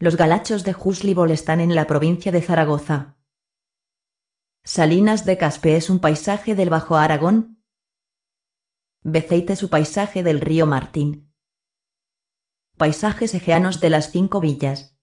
Los galachos de Juslibol están en la provincia de Zaragoza. Salinas de Caspe es un paisaje del Bajo Aragón. Beceite su paisaje del río Martín. Paisajes egeanos de las cinco villas.